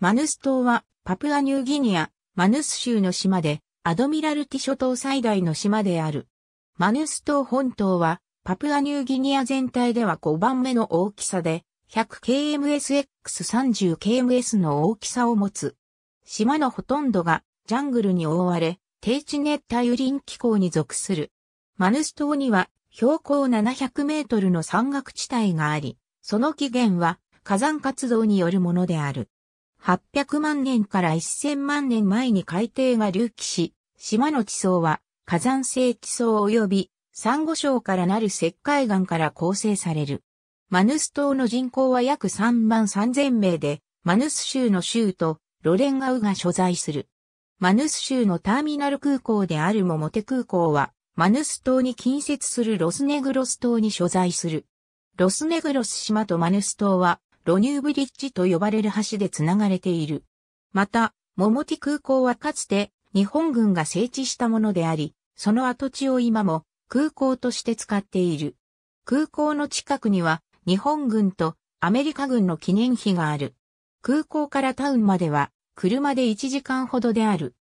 マヌス島はパプアニューギニア、マヌス州の島で、アドミラルティ諸島最大の島である。マヌス島本島は、パプアニューギニア全体では5番目の大きさで、100kmsx30kms の大きさを持つ。島のほとんどがジャングルに覆われ、低地熱帯雨林気候に属する。マヌス島には標高700メートルの山岳地帯があり、その起源は火山活動によるものである。800万年から1000万年前に海底が隆起し、島の地層は火山性地層及び珊瑚礁からなる石灰岩から構成される。マヌス島の人口は約3万3000名で、マヌス州の州とロレンガウが所在する。マヌス州のターミナル空港であるモモテ空港は、マヌス島に近接するロスネグロス島に所在する。ロスネグロス島とマヌス島はロニューブリッジと呼ばれる橋でつながれている。また、桃木空港はかつて日本軍が整地したものであり、その跡地を今も空港として使っている。空港の近くには日本軍とアメリカ軍の記念碑がある。空港からタウンまでは車で1時間ほどである。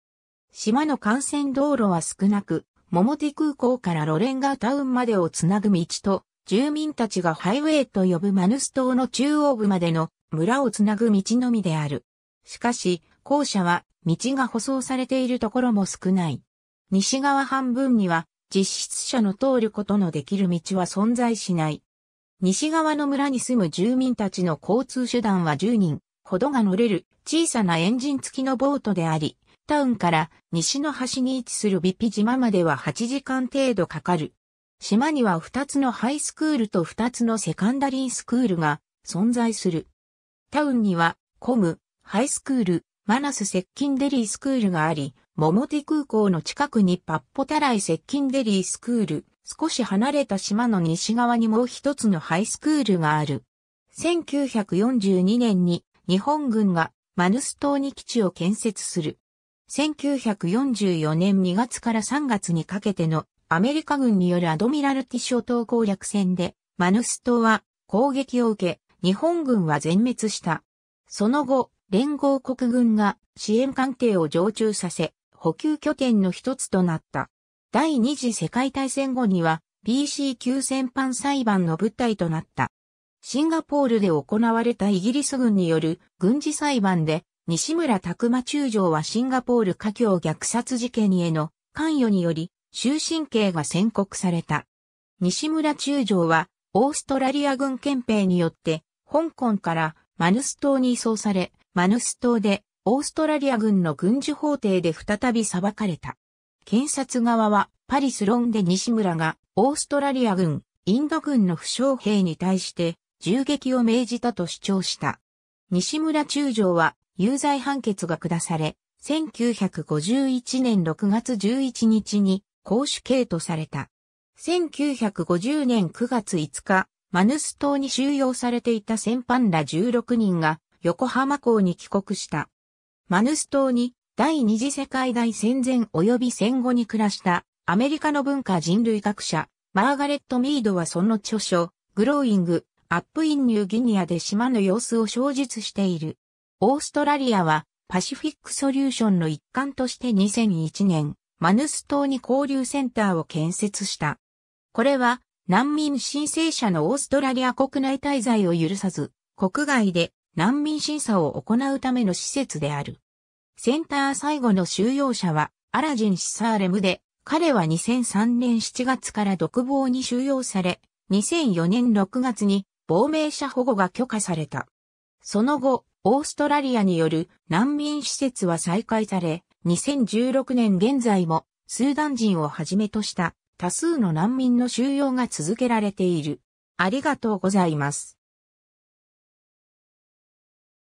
島の幹線道路は少なく、桃木空港からロレンガータウンまでをつなぐ道と住民たちがハイウェイと呼ぶマヌス島の中央部までの村をつなぐ道のみである。しかし、校舎は道が舗装されているところも少ない。西側半分には実質者の通ることのできる道は存在しない。西側の村に住む住民たちの交通手段は10人ほどが乗れる小さなエンジン付きのボートであり、タウンから西の端に位置するビピ島までは8時間程度かかる。島には2つのハイスクールと2つのセカンダリースクールが存在する。タウンには、コム、ハイスクール、マナス接近デリースクールがあり、桃手空港の近くにパッポタライ接近デリースクール、少し離れた島の西側にもう一つのハイスクールがある。1942年に日本軍がマヌス島に基地を建設する。1944年2月から3月にかけてのアメリカ軍によるアドミラルティ諸島攻略戦で、マヌス島は攻撃を受け、日本軍は全滅した。その後、連合国軍が支援艦艇を常駐させ、補給拠点の一つとなった。第二次世界大戦後には BC 級戦犯裁判の舞台となった。シンガポールで行われたイギリス軍による軍事裁判で、西村拓馬中将はシンガポール華僑虐殺事件への関与により終身刑が宣告された。西村中将は、オーストラリア軍憲兵によって、香港からマヌス島に移送され、マヌス島で、オーストラリア軍の軍事法廷で再び裁かれた。検察側は、パリスロンで西村が、オーストラリア軍、インド軍の負傷兵に対して、銃撃を命じたと主張した。西村中将は、有罪判決が下され、1951年6月11日に公主刑とされた。1950年9月5日、マヌス島に収容されていた戦犯ら16人が横浜港に帰国した。マヌス島に第二次世界大戦前及び戦後に暮らしたアメリカの文化人類学者、マーガレット・ミードはその著書、グローイング、アップインニューギニアで島の様子を詳述している。オーストラリアはパシフィックソリューションの一環として2001年、マヌス島に交流センターを建設した。これは難民申請者のオーストラリア国内滞在を許さず、国外で難民審査を行うための施設である。センター最後の収容者はアラジン・シサーレムで、彼は2003年7月から独房に収容され、2004年6月に亡命者保護が許可された。その後、オーストラリアによる難民施設は再開され、2016年現在もスーダン人をはじめとした多数の難民の収容が続けられている。ありがとうございます。